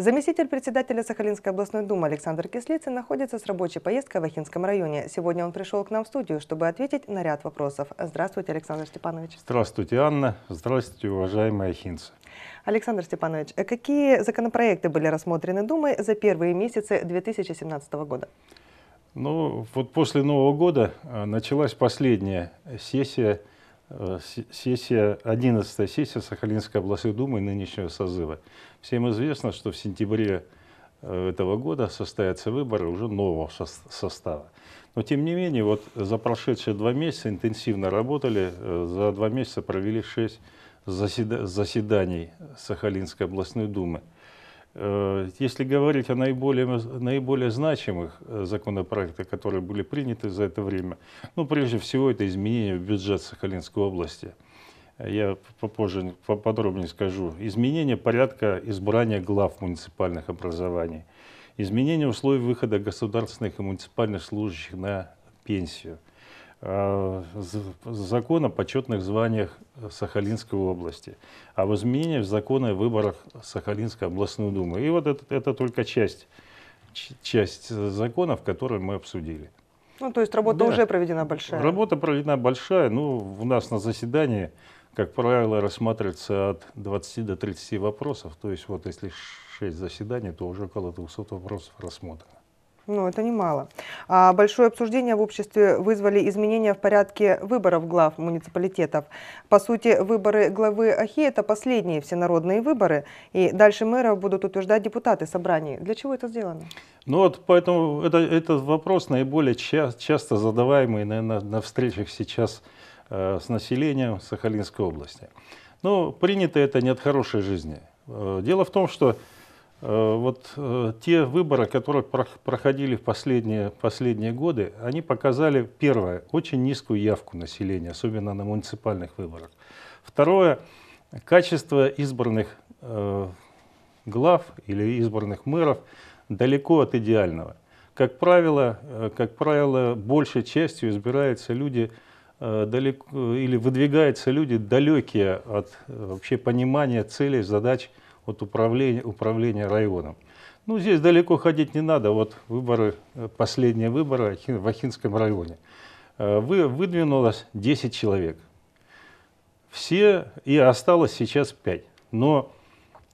Заместитель председателя Сахалинской областной думы Александр Кислицын находится с рабочей поездкой в Ахинском районе. Сегодня он пришел к нам в студию, чтобы ответить на ряд вопросов. Здравствуйте, Александр Степанович. Здравствуйте, Анна. Здравствуйте, уважаемые ахинцы. Александр Степанович, какие законопроекты были рассмотрены Думой за первые месяцы 2017 года? Ну, вот после Нового года а, началась последняя сессия Э, сессия, 11 сессия Сахалинской областной думы нынешнего созыва. Всем известно, что в сентябре э, этого года состоятся выборы уже нового состава. Но тем не менее, вот за прошедшие два месяца интенсивно работали, э, за два месяца провели шесть заседаний Сахалинской областной думы. Э, если говорить о наиболее, наиболее значимых э, законопроектах, которые были приняты за это время, ну, прежде всего, это изменение в бюджет Сахалинской области. Я попозже подробнее скажу. Изменение порядка избрания глав муниципальных образований. Изменение условий выхода государственных и муниципальных служащих на пенсию – Э, закон о почетных званиях Сахалинской области, об а изменениях закона о выборах Сахалинской областной думы. И вот это, это только часть, часть законов, которые мы обсудили. Ну, то есть работа да. уже проведена большая. Работа проведена большая. Ну, у нас на заседании, как правило, рассматривается от 20 до 30 вопросов. То есть вот если 6 заседаний, то уже около 200 вопросов рассмотрено. Ну, это немало. А большое обсуждение в обществе вызвали изменения в порядке выборов глав муниципалитетов. По сути, выборы главы Ахи – это последние всенародные выборы, и дальше мэров будут утверждать депутаты собраний. Для чего это сделано? Ну вот поэтому это, этот вопрос наиболее ча часто задаваемый, наверное, на встречах сейчас э, с населением Сахалинской области. Но ну, принято это не от хорошей жизни. Э, дело в том, что Э, вот э, те выборы, которые проходили в последние, последние годы, они показали, первое, очень низкую явку населения, особенно на муниципальных выборах. Второе, качество избранных э, глав или избранных мэров далеко от идеального. Как правило, как правило большей частью избираются люди далеко, или выдвигаются люди далекие от вообще понимания целей, задач, задач от управления, управления районом. Ну, здесь далеко ходить не надо. Вот выборы, э, последние выборы в Ахинском районе. Э, вы, выдвинулось 10 человек. Все, и осталось сейчас 5. Но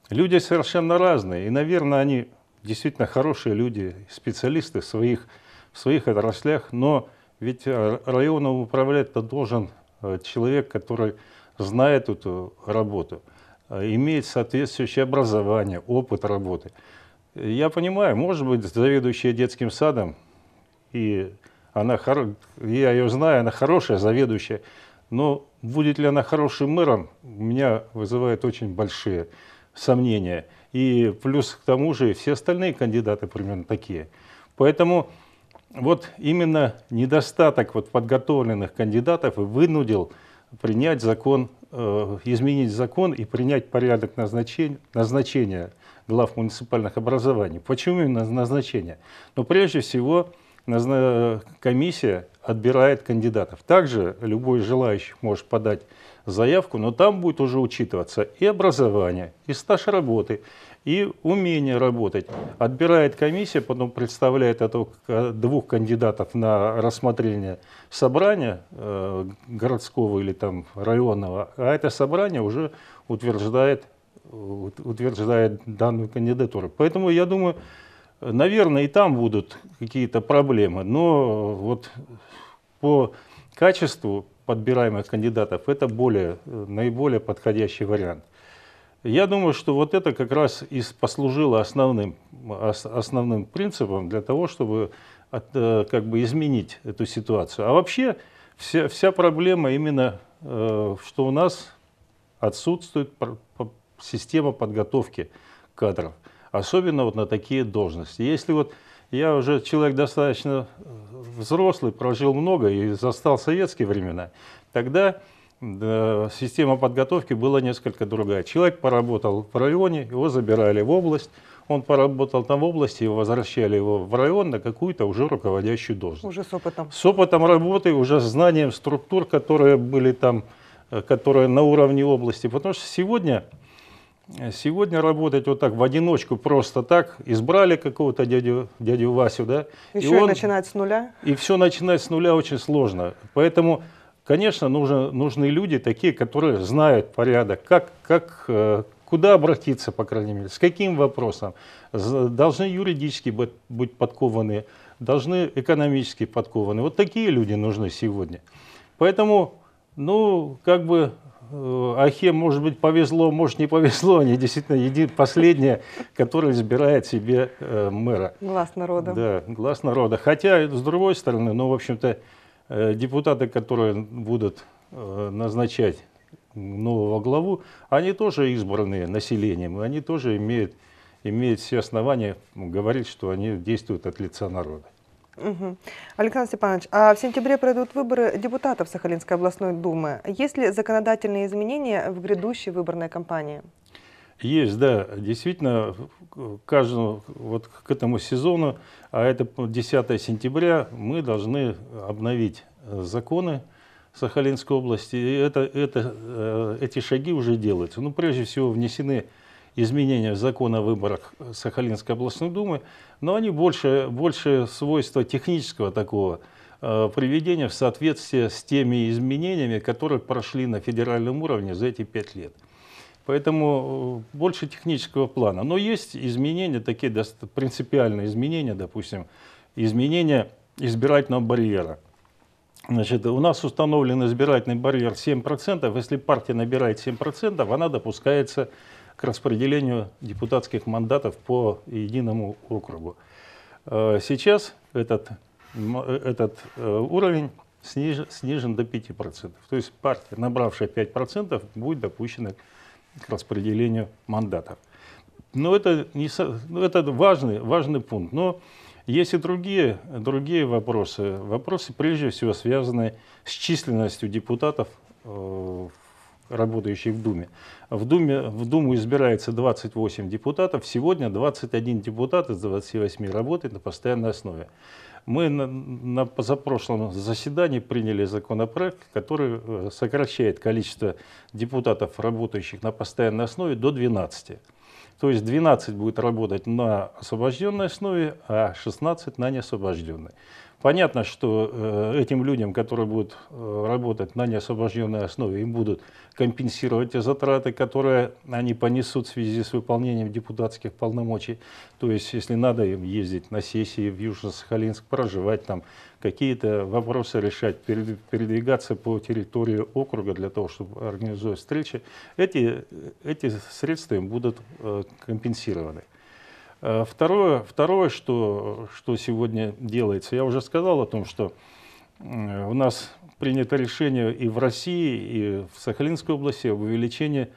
люди совершенно разные. И, наверное, они действительно хорошие люди, специалисты в своих, в своих отраслях. Но ведь э, районом управлять-то должен человек, который знает эту работу – Э, имеет соответствующее образование, опыт работы. Я понимаю, может быть, заведующая детским садом, и она, я ее знаю, она хорошая заведующая, но будет ли она хорошим мэром, меня вызывает очень большие сомнения. И плюс к тому же все остальные кандидаты примерно такие. Поэтому вот именно недостаток вот подготовленных кандидатов вынудил принять закон, э, изменить закон и принять порядок назначения, назначения глав муниципальных образований. Почему именно назначение? Но ну, прежде всего комиссия отбирает кандидатов. Также любой желающий может подать заявку, но там будет уже учитываться и образование, и стаж работы, и умение работать. Отбирает комиссия, потом представляет этого двух кандидатов на рассмотрение собрания э, городского или там районного, а это собрание уже утверждает, утверждает данную кандидатуру. Поэтому я думаю, наверное, и там будут какие-то проблемы, но вот по качеству подбираемых кандидатов это более, наиболее подходящий вариант. Я думаю, что вот это как раз и послужило основным, основным принципом для того, чтобы от, э, как бы изменить эту ситуацию. А вообще вся, вся проблема именно, э, что у нас отсутствует система подготовки кадров, особенно вот на такие должности. Если вот я уже человек достаточно э, взрослый, прожил много и застал советские времена, тогда система подготовки была несколько другая. Человек поработал в районе, его забирали в область, он поработал там в области его возвращали его в район на какую-то уже руководящую должность. Уже с опытом. С опытом работы, уже с знанием структур, которые были там, э, которые на уровне области. Потому что сегодня, сегодня работать вот так в одиночку, просто так, избрали какого-то дядю, дядю Васю, да? Еще и, и он, начинать с нуля? И все начинать с нуля очень сложно. Поэтому Конечно, нужно, нужны люди такие, которые знают порядок, как, как, э, куда обратиться, по крайней мере, с каким вопросом. Должны юридически быть, быть подкованы, должны экономически подкованы. Вот такие люди нужны сегодня. Поэтому, ну, как бы э, Ахе, может быть, повезло, может, не повезло. Они действительно еди... последние, которые избирает себе э, мэра. Глаз народа. Да, глаз народа. Хотя, с другой стороны, ну, в общем-то, Э, депутаты, которые будут э, назначать нового главу, они тоже избранные населением, и они тоже имеют, имеют все основания говорить, что они действуют от лица народа. Угу. Александр Степанович, а в сентябре пройдут выборы депутатов Сахалинской областной думы. Есть ли законодательные изменения в грядущей выборной кампании? Есть, да, действительно, каждому, вот к этому сезону, а это 10 сентября, мы должны обновить законы Сахалинской области, и это, это, э, эти шаги уже делаются. Ну, прежде всего, внесены изменения в закон о выборах Сахалинской областной думы, но они больше, больше свойства технического такого э, приведения в соответствие с теми изменениями, которые прошли на федеральном уровне за эти пять лет. Поэтому э, больше технического плана. Но есть изменения, такие принципиальные изменения, допустим, изменения избирательного барьера. Значит, у нас установлен избирательный барьер 7%. Если партия набирает 7%, она допускается к распределению депутатских мандатов по единому округу. Э, сейчас этот, э, этот уровень снижен, снижен до 5%. То есть партия, набравшая 5%, будет допущена к к распределению мандатов. Но это, не, ну, это важный, важный пункт. Но есть и другие, другие вопросы. Вопросы, прежде всего, связанные с численностью депутатов, э, работающих в Думе. В, Думе. в Думу избирается 28 депутатов. Сегодня 21 депутат из 28 работает на постоянной основе. Мы на, на позапрошлом заседании приняли законопроект, который э, сокращает количество депутатов, работающих на постоянной основе, до 12. То есть 12 будет работать на освобожденной основе, а 16 на неосвобожденной. Понятно, что э, этим людям, которые будут э, работать на неосвобожденной основе, им будут компенсировать те затраты, которые они понесут в связи с выполнением депутатских полномочий. То есть, если надо им ездить на сессии в Южно-Сахалинск, проживать там, какие-то вопросы решать, передвигаться по территории округа для того, чтобы организовать встречи, эти, э, эти средства им будут компенсированы. Э, второе, второе что, что сегодня делается, я уже сказал о том, что э, у нас принято решение и в России, и в Сахалинской области об увеличении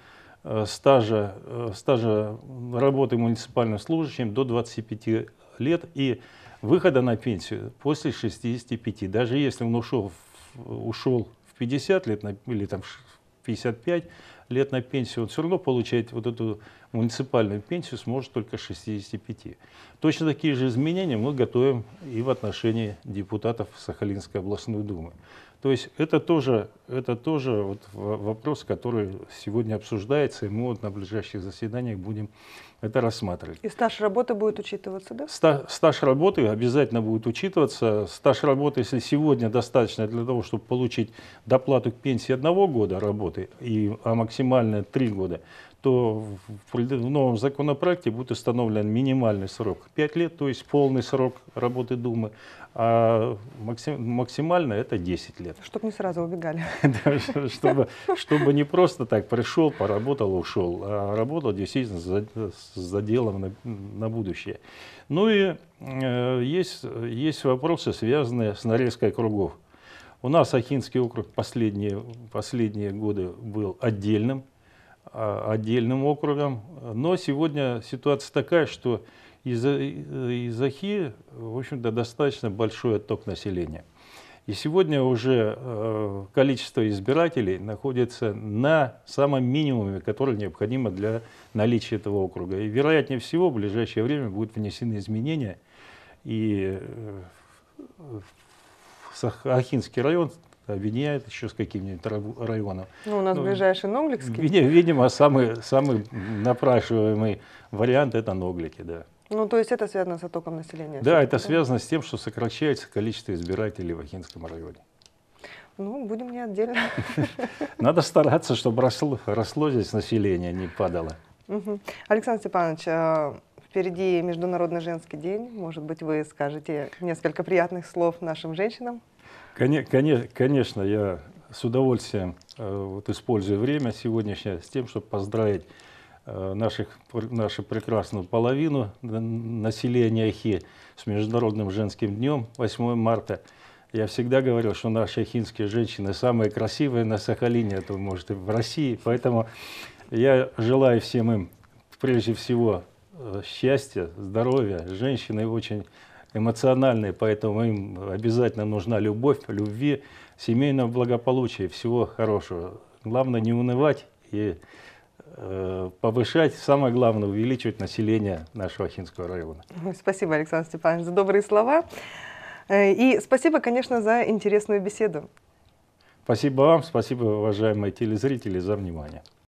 э, стажа, стажа работы муниципальным служащим до 25 лет и выхода на пенсию после 65. Даже если он ушел, ушел в 50 лет или там, 55 лет на пенсию, он все равно получает вот эту муниципальную пенсию сможет только 65. Точно такие же изменения мы готовим и в отношении депутатов Сахалинской областной думы. То есть это тоже, это тоже вот вопрос, который сегодня обсуждается, и мы вот на ближайших заседаниях будем это рассматривать. И стаж работы будет учитываться, да? Ста стаж работы обязательно будет учитываться. Стаж работы, если сегодня достаточно для того, чтобы получить доплату к пенсии одного года работы, и, а максимально три года, то в новом законопроекте будет установлен минимальный срок 5 лет, то есть полный срок работы Думы, а максимально это 10 лет. Чтобы не сразу убегали. чтобы, не просто так пришел, поработал, ушел, а работал действительно с заделом на, будущее. Ну и э, есть, есть вопросы, связанные с нарезкой кругов. У нас Ахинский округ последние, последние годы был отдельным а, отдельным округом. Но сегодня ситуация такая, что из, из Ахи, в общем-то, достаточно большой отток населения. И сегодня уже э, количество избирателей находится на самом минимуме, который необходимо для наличия этого округа. И вероятнее всего в ближайшее время будут внесены изменения, и э, Ахинский район объединяет э, еще с каким-нибудь районом. Ну, у нас ну, ближайший Ногликский. Видимо, самый, самый напрашиваемый вариант – это Ноглики, да. Ну, то есть это связано с оттоком населения? Да, это да? связано с тем, что сокращается количество избирателей в Ахинском районе. Ну, будем не отдельно. Надо стараться, чтобы росло, росло здесь население, не падало. Угу. Александр Степанович, э, впереди Международный женский день. Может быть, вы скажете несколько приятных слов нашим женщинам? Конечно, я с удовольствием э, вот, использую время сегодняшнее с тем, чтобы поздравить э, наших, нашу прекрасную половину населения Ахи с Международным женским днем 8 марта. Я всегда говорил, что наши ахинские женщины самые красивые на Сахалине, это а может и в России. Поэтому я желаю всем им прежде всего э, счастья, здоровья. Женщины очень эмоциональные, поэтому им обязательно нужна любовь, любви, семейного благополучия, всего хорошего. Главное не унывать и э, повышать, самое главное, увеличивать население нашего Ахинского района. Спасибо, Александр Степанович, за добрые слова. Э, и спасибо, конечно, за интересную беседу. Спасибо вам, спасибо, уважаемые телезрители, за внимание.